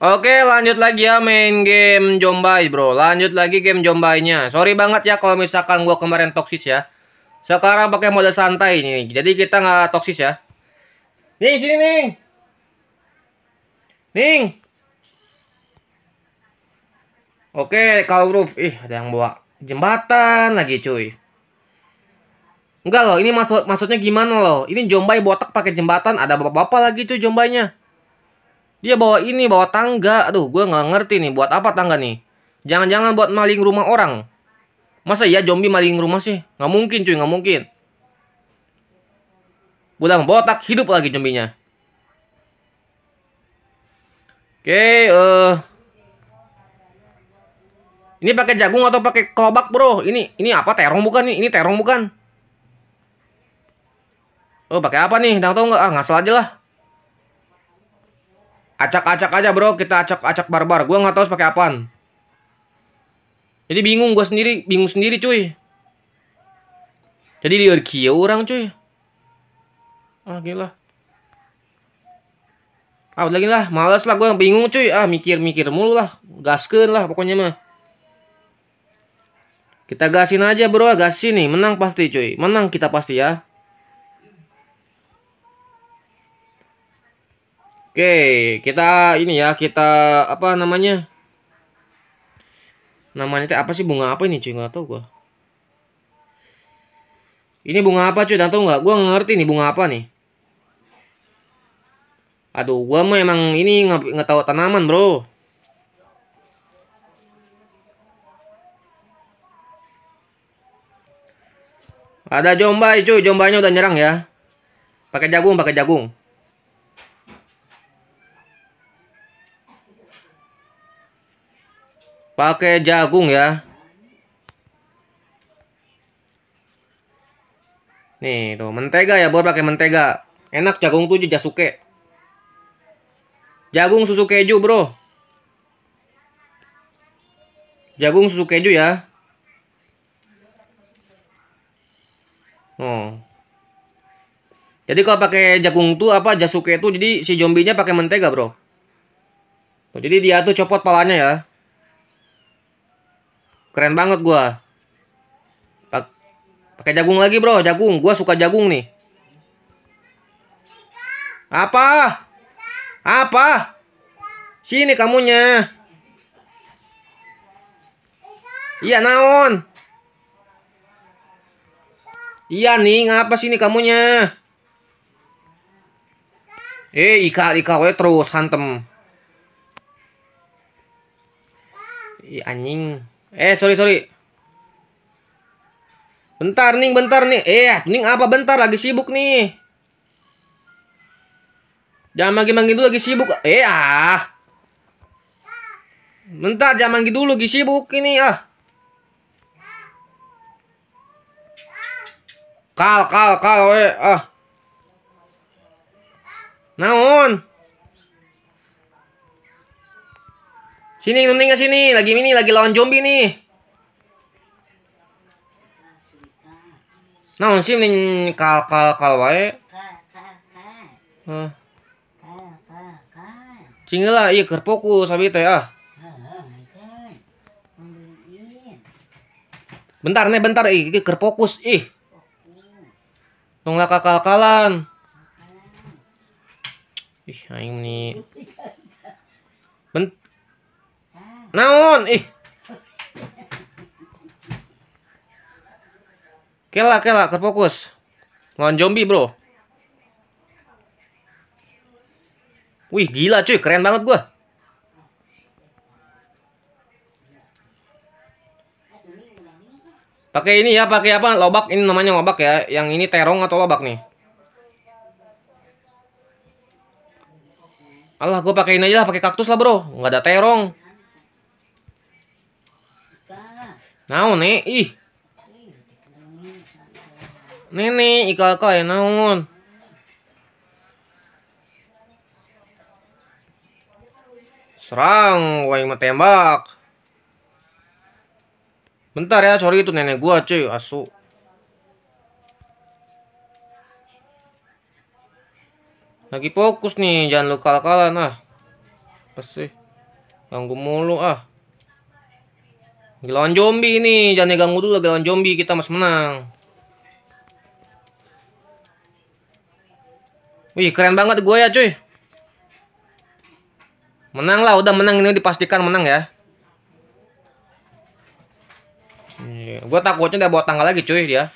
Oke lanjut lagi ya main game Jombai bro Lanjut lagi game Jombainya Sorry banget ya kalau misalkan gue kemarin toksis ya Sekarang pakai mode santai ini Jadi kita nggak toksis ya Nih, sini Ning Ning Oke kalau roof Ih ada yang bawa jembatan lagi cuy Enggak loh ini maksud maksudnya gimana loh Ini Jombai botak pakai jembatan Ada bapak-bapak lagi tuh Jombainya dia bawa ini, bawa tangga. Aduh, gue nggak ngerti nih buat apa tangga nih. Jangan-jangan buat maling rumah orang. Masa ya zombie maling rumah sih? Gak mungkin cuy, gak mungkin. Udah, botak hidup lagi zombinya. Oke, okay, uh, eh. ini pakai jagung atau pakai kelobak bro? Ini ini apa terong bukan nih? Ini terong bukan? Oh pakai apa nih? Tahu tahu nggak? Ah ngasal aja lah. Acak-acak aja bro, kita acak-acak barbar. Gue nggak tahu harus pakai apaan. Jadi bingung gue sendiri, bingung sendiri cuy. Jadi liar kia orang cuy. Ah gila. Ah lagi lah, malas lah gue bingung cuy. Ah mikir-mikir mulu lah, gaskeun lah pokoknya mah. Kita gasin aja bro, gasin nih, menang pasti cuy. Menang kita pasti ya. Oke, kita ini ya, kita apa namanya? Namanya itu apa sih bunga apa ini cuy? Enggak tahu gua. Ini bunga apa cuy? Tahu nggak? Gua ngerti nih bunga apa nih. Aduh, gua mah emang ini nggak tahu tanaman, Bro. Ada jombai cuy, jombanya udah nyerang ya. Pakai jagung, pakai jagung. Pakai jagung ya. Nih, tuh mentega ya, buat pakai mentega. Enak jagung tuh jasuke. Jagung susu keju, Bro. Jagung susu keju ya. Oh. Jadi kalau pakai jagung tuh apa jasuke tuh jadi si zombinya pakai mentega, Bro. jadi dia tuh copot palanya ya keren banget gua pakai jagung lagi bro jagung gua suka jagung nih apa apa sini kamunya iya naon iya nih ngapa sini kamunya eh ika ika we terus hantem Ih, anjing Eh, sorry, sorry. Bentar, Ning, bentar, nih. Eh, Ning apa bentar? Lagi sibuk nih. Jangan manggil-manggil dulu lagi sibuk. Eh, ah. Bentar, jangan manggil dulu lagi sibuk ini, ah. Kal, kal, kal, weh, ah. Naon? Sini nunting sini, lagi ini lagi lawan zombie nih. Nah, sih nih kal kal kal wae. Hah. Cingela iya keur fokus abi teh ah. Bentar nih bentar ih kerfokus keur fokus ih. Tunggal kakal-kalan. Ih aing nih. Bent naon ih kela kela terfokus lawan zombie bro wih gila cuy keren banget gua pakai ini ya pakai apa lobak ini namanya lobak ya yang ini terong atau lobak nih Allah gue ini aja lah pakai kaktus lah bro nggak ada terong naon nih eh? ih Nini ikal kau eh, naon serang wah mah tembak bentar ya sorry itu nenek gua cuy asu lagi fokus nih jangan lu kalah-kalah nah pasti ganggu mulu ah lagi zombie ini, jangan ganggu dulu lagi zombie kita masih menang. Wih, keren banget gue ya, cuy. Menang lah, udah menang ini dipastikan menang ya. Iya, gue takutnya udah buat tanggal lagi, cuy dia.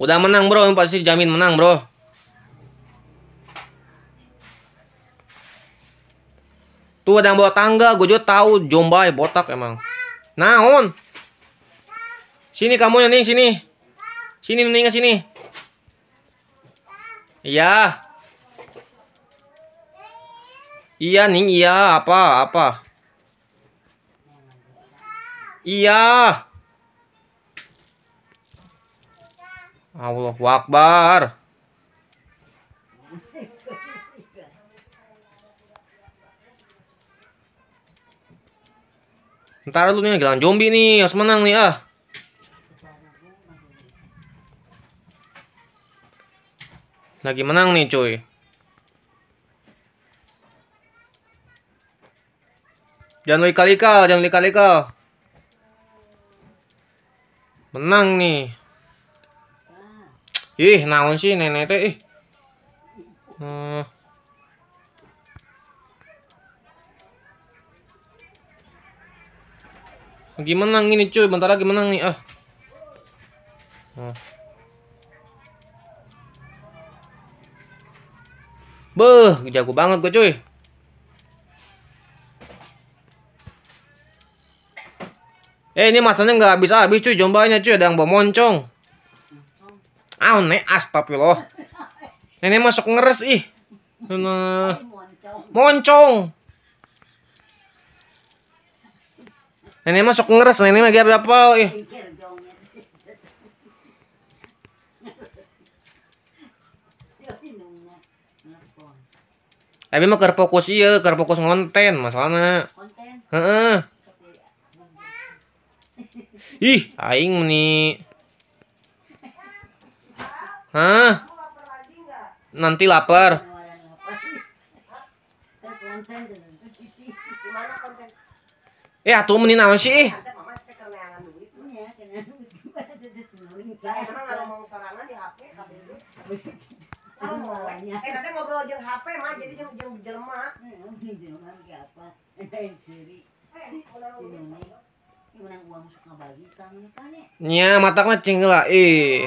Udah menang bro, yang pasti jamin menang bro. Tuh ada yang bawa tangga, gue juga tahu jombai botak emang. nah on Sini kamu nih sini. Sini nih sini. Iya. Iya nih iya apa apa. Iya. Allah Wakbar. Ntar lu nih gelang zombie nih, harus menang nih ah. Lagi menang nih cuy. Jangan lika-lika, jangan lika-lika. Menang nih ih naon sih nenek teh ih hmm. gimana ini cuy bentar lagi menang nih ah hmm. Beuh, jago banget gue cuy. Eh ini masanya nggak habis-habis cuy jombanya cuy ada yang bawa moncong aneh astagfirullah. Nenek masuk ngeres ih. Sana. Moncong. Nenek masuk ngeres, nenek lagi apa ih. Tapi mah ker fokus iya, ker fokus konten masalahnya. Konten. Heeh. Ih, aing nih. Hah? Nanti lapar. Eh, atuh meni naon sih? Eh, ngobrol HP Nya, mata cing lah ih.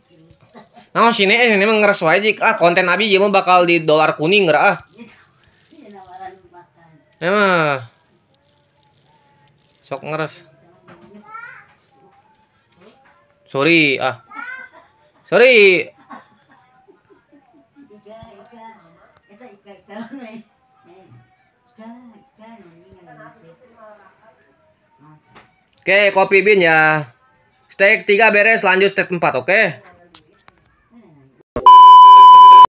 Nah, sini eh ini ngeres wae ah konten abi ya mah bakal di dolar kuning ra ah. Emang sok ngeres. Sorry ah. Sorry. Oke, okay, kopi bin ya. Steak 3 beres, lanjut step 4, oke? Okay?